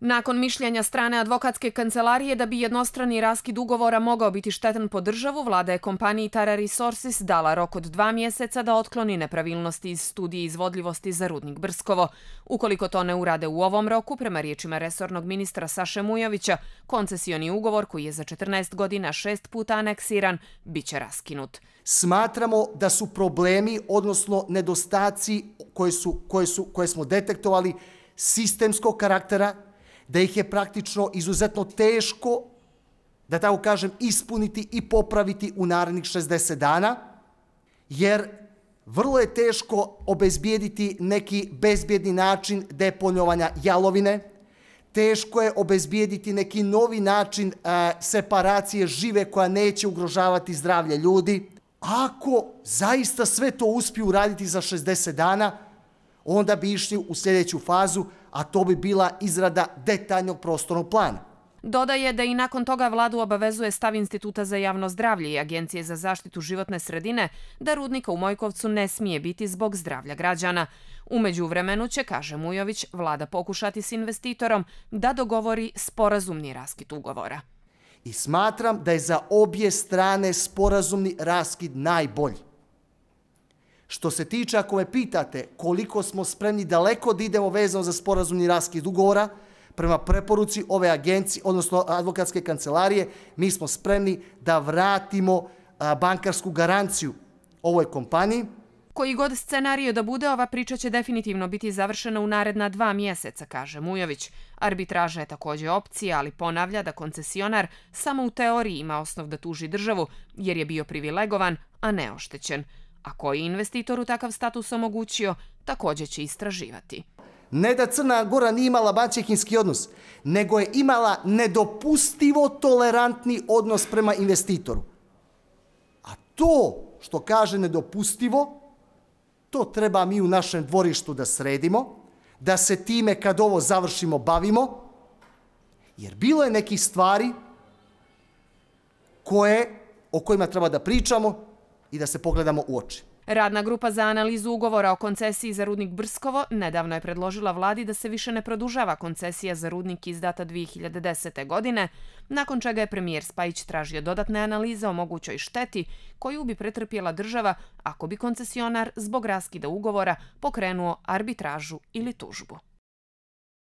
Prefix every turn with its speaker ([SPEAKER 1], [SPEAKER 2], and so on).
[SPEAKER 1] Nakon mišljenja strane advokatske kancelarije da bi jednostrani raskid ugovora mogao biti štetan po državu, vlada je kompaniji Tara Resources dala rok od dva mjeseca da otkloni nepravilnosti iz studije izvodljivosti za rudnik Brskovo. Ukoliko to ne urade u ovom roku, prema riječima resornog ministra Saše Mujovića, koncesioni ugovor koji je za 14 godina šest puta aneksiran, bit će raskinut.
[SPEAKER 2] Smatramo da su problemi, odnosno nedostaci koje, su, koje, su, koje smo detektovali, sistemskog karaktera da ih je praktično izuzetno teško, da tako kažem, ispuniti i popraviti u narednih 60 dana, jer vrlo je teško obezbijediti neki bezbjedni način deponovanja jalovine, teško je obezbijediti neki novi način e, separacije žive koja neće ugrožavati zdravlje ljudi. Ako zaista sve to uspiju uraditi za 60 dana, onda bi išli u sljedeću fazu, a to bi bila izrada detaljnog prostornog plana.
[SPEAKER 1] Dodaje da i nakon toga vladu obavezuje stav Instituta za javno zdravlje i Agencije za zaštitu životne sredine da rudnika u Mojkovcu ne smije biti zbog zdravlja građana. Umeđu vremenu će, kaže Mujović, vlada pokušati s investitorom da dogovori sporazumni raskid ugovora.
[SPEAKER 2] I smatram da je za obje strane sporazumni raskid najbolji. Što se tiče, ako me pitate koliko smo spremni daleko da idemo vezano za sporazumni raskid ugovora, prema preporuci ove agencije, odnosno advokatske kancelarije, mi smo spremni da vratimo bankarsku garanciju ovoj kompaniji.
[SPEAKER 1] Koji god scenariju da bude, ova priča će definitivno biti završena u naredna dva mjeseca, kaže Mujović. Arbitraža je također opcija, ali ponavlja da koncesionar samo u teoriji ima osnov da tuži državu, jer je bio privilegovan, a ne oštećen a koji investitor u takav status omogućio, takođe će istraživati.
[SPEAKER 2] Ne da Crna Gora nije imala baćehinski odnos, nego je imala nedopustivo tolerantni odnos prema investitoru. A to što kaže nedopustivo, to treba mi u našem dvorištu da sredimo, da se time kad ovo završimo bavimo, jer bilo je nekih stvari koje, o kojima treba da pričamo, i da se pogledamo u oči.
[SPEAKER 1] Radna grupa za analizu ugovora o koncesiji za rudnik Brskovo nedavno je predložila vladi da se više ne produžava koncesija za rudnik iz data 2010. godine, nakon čega je premijer Spajić tražio dodatne analize o mogućoj šteti koju bi pretrpjela država ako bi koncesionar zbog raskida ugovora pokrenuo arbitražu ili tužbu.